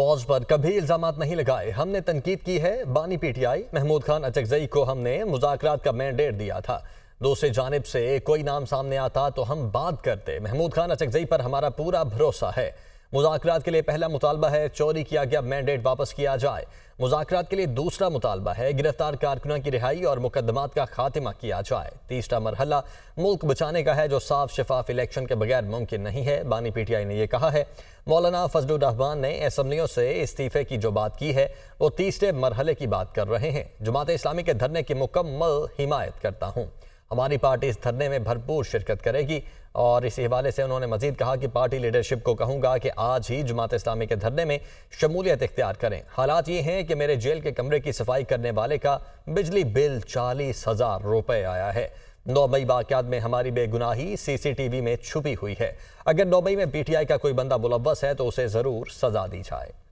फौज पर कभी इल्जाम नहीं लगाए हमने तनकीद की है बानी P T I Mahmood Khan Achakzai को हमने मुजाकर का मैंडेट दिया था दूसरी जानब से कोई नाम सामने आता तो हम बात करते महमूद खान अचकजई पर हमारा पूरा भरोसा है मुजाकर के लिए पहला मुतालबा है चोरी किया गया मैंडेट वापस किया जाए मुजाकर के लिए दूसरा मुतालबा है गिरफ्तार कारकुना की रिहाई और मुकदमा का खात्मा किया जाए तीसरा मरहला मुल्क बचाने का है जो साफ शफाफ इलेक्शन के बगैर मुमकिन नहीं है बानी पी टी आई ने यह कहा है मौलाना फजल रहमान ने असम्बलियों से इस्तीफे की जो बात की है वो तीसरे मरहले की बात कर रहे हैं जमात इस्लामी के धरने की मुकम्मल हिमायत करता हूँ हमारी पार्टी इस धरने में भरपूर शिरकत करेगी और इसी हवाले से उन्होंने मजीद कहा कि पार्टी लीडरशिप को कहूँगा कि आज ही जमात इस्लामी के धरने में शमूलियत इख्तियार करें हालात ये हैं कि मेरे जेल के कमरे की सफाई करने वाले का बिजली बिल चालीस हज़ार रुपये आया है नौ मई में हमारी बेगुनाही सीसीटीवी में छुपी हुई है अगर नौ मई में पीटीआई का कोई बंदा मुलवस है तो उसे ज़रूर सजा दी जाए